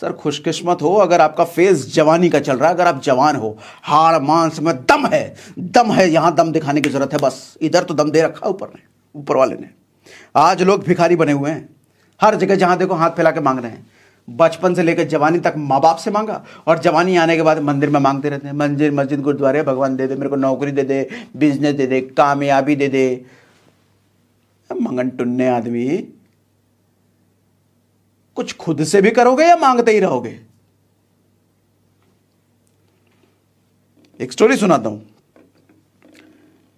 sir खुशकिस्मत हो अगर आपका फेस जवानी का चल रहा है अगर आप जवान हो हाड़ मांस में दम है दम है यहाँ दम दिखाने की जरूरत है बस इधर तो दम दे रखा ऊपर ने ऊपर वाले ने आज लोग भिखारी बने हुए हैं हर जगह जहाँ देखो हाथ फैला के मांग रहे हैं बचपन से लेकर जवानी तक माँ बाप से मांगा और जवानी आने के बाद मंदिर में मांगते रहते हैं मंदिर मस्जिद गुरुद्वारे भगवान दे दे मेरे को नौकरी दे दे बिजनेस दे दे कामयाबी दे दे मंगन टुन्ने आदमी कुछ खुद से भी करोगे या मांगते ही रहोगे एक स्टोरी सुनाता हूं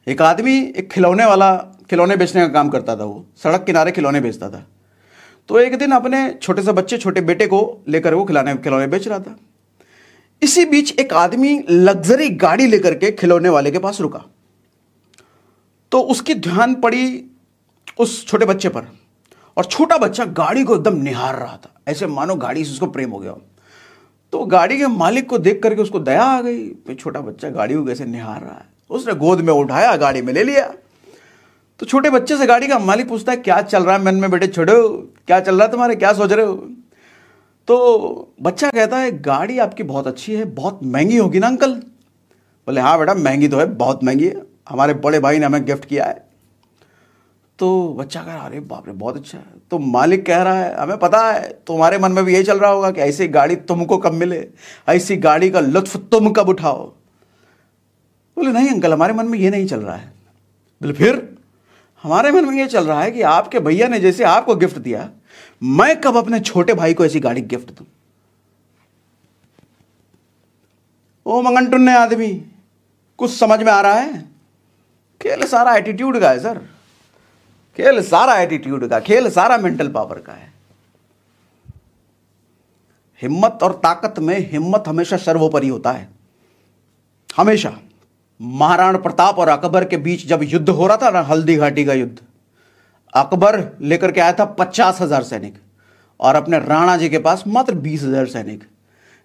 एक आदमी एक खिलौने वाला खिलौने बेचने का काम करता था वो सड़क किनारे खिलौने बेचता था तो एक दिन अपने छोटे से बच्चे छोटे बेटे को लेकर वो खिलौने खिलौने बेच रहा था इसी बीच एक आदमी लग्जरी गाड़ी लेकर के खिलौने वाले के पास रुका तो उसकी ध्यान पड़ी उस छोटे बच्चे पर और छोटा बच्चा गाड़ी को एकदम निहार रहा था ऐसे मानो गाड़ी से उसको प्रेम हो गया तो गाड़ी के मालिक को देख करके उसको दया आ गई छोटा बच्चा गाड़ी को कैसे निहार रहा है उसने गोद में उठाया गाड़ी में ले लिया तो छोटे बच्चे से गाड़ी का मालिक पूछता है क्या चल रहा है मन में बेटे छोड़ो क्या चल रहा है तुम्हारे क्या सोच रहे हो तो बच्चा कहता है गाड़ी आपकी बहुत अच्छी है बहुत महंगी होगी ना अंकल बोले हाँ बेटा महंगी तो है बहुत महंगी है हमारे बड़े भाई ने हमें गिफ्ट किया है तो बच्चा कह रहा अरे बाप रे बहुत अच्छा है तो मालिक कह रहा है हमें पता है तुम्हारे मन में भी यही चल रहा होगा कि ऐसी गाड़ी तुमको कब मिले ऐसी गाड़ी का लुत्फ तुम कब उठाओ बोले नहीं अंकल हमारे मन में ये नहीं चल रहा है बोले फिर हमारे मन में ये चल रहा है कि आपके भैया ने जैसे आपको गिफ्ट दिया मैं कब अपने छोटे भाई को ऐसी गाड़ी गिफ्ट दू ओ मंगन टुन्ने आदमी कुछ समझ में आ रहा है खेल सारा एटीट्यूड का है सर खेल सारा एटीट्यूड का खेल सारा मेंटल पावर का है हिम्मत और ताकत में हिम्मत हमेशा सर्वोपरि होता है हमेशा महाराणा प्रताप और अकबर के बीच जब युद्ध हो रहा था ना हल्दी घाटी का युद्ध अकबर लेकर के आया था पचास हजार सैनिक और अपने राणा जी के पास मात्र बीस हजार सैनिक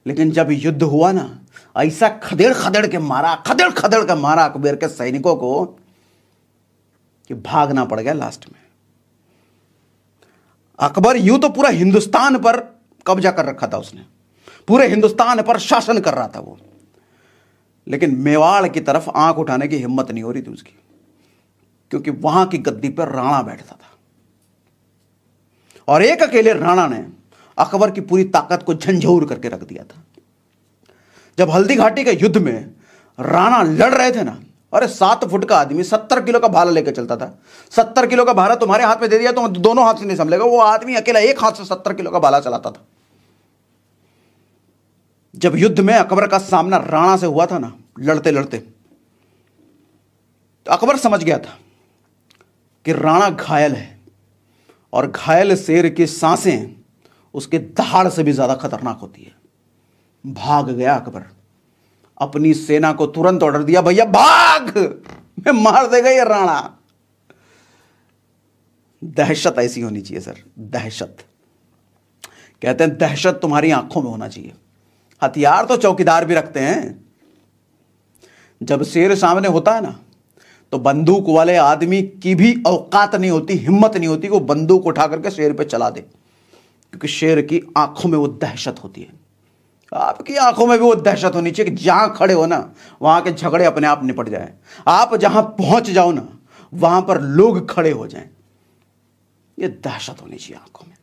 लेकिन जब युद्ध हुआ ना ऐसा खदेड़ खदेड़ के मारा खदेड़ खदेड़ के मारा अकबर के सैनिकों को कि भागना पड़ गया लास्ट में अकबर यूं तो पूरा हिंदुस्तान पर कब्जा कर रखा था उसने पूरे हिंदुस्तान पर शासन कर रहा था वो लेकिन मेवाड़ की तरफ आंख उठाने की हिम्मत नहीं हो रही थी उसकी क्योंकि वहां की गद्दी पर राणा बैठता था और एक अकेले राणा ने अकबर की पूरी ताकत को झंझोर करके रख दिया था जब हल्दी घाटी के युद्ध में राणा लड़ रहे थे ना अरे सात फुट का आदमी सत्तर किलो का भाला लेकर चलता था सत्तर किलो का भाला तुम्हारे हाथ में दे दिया तो दोनों हाथ से नहीं संभलेगा वो आदमी अकेला एक हाथ से सत्तर किलो का भाला चलाता था जब युद्ध में अकबर का सामना राणा से हुआ था ना लड़ते लड़ते तो अकबर समझ गया था कि राणा घायल है और घायल शेर की सांसें उसके दहाड़ से भी ज्यादा खतरनाक होती है भाग गया अकबर अपनी सेना को तुरंत ऑर्डर दिया भैया भाग मैं मार देगा ये राणा दहशत ऐसी होनी चाहिए सर दहशत कहते हैं दहशत तुम्हारी आंखों में होना चाहिए हथियार तो चौकीदार भी रखते हैं जब शेर सामने होता है ना तो बंदूक वाले आदमी की भी औकात नहीं होती हिम्मत नहीं होती वो बंदूक उठा करके शेर पे चला दे क्योंकि शेर की आंखों में वो दहशत होती है आपकी आंखों में भी वो दहशत होनी चाहिए कि जहां खड़े हो ना वहां के झगड़े अपने आप निपट जाए आप जहां पहुंच जाओ ना वहां पर लोग खड़े हो जाएं ये दहशत होनी चाहिए आंखों में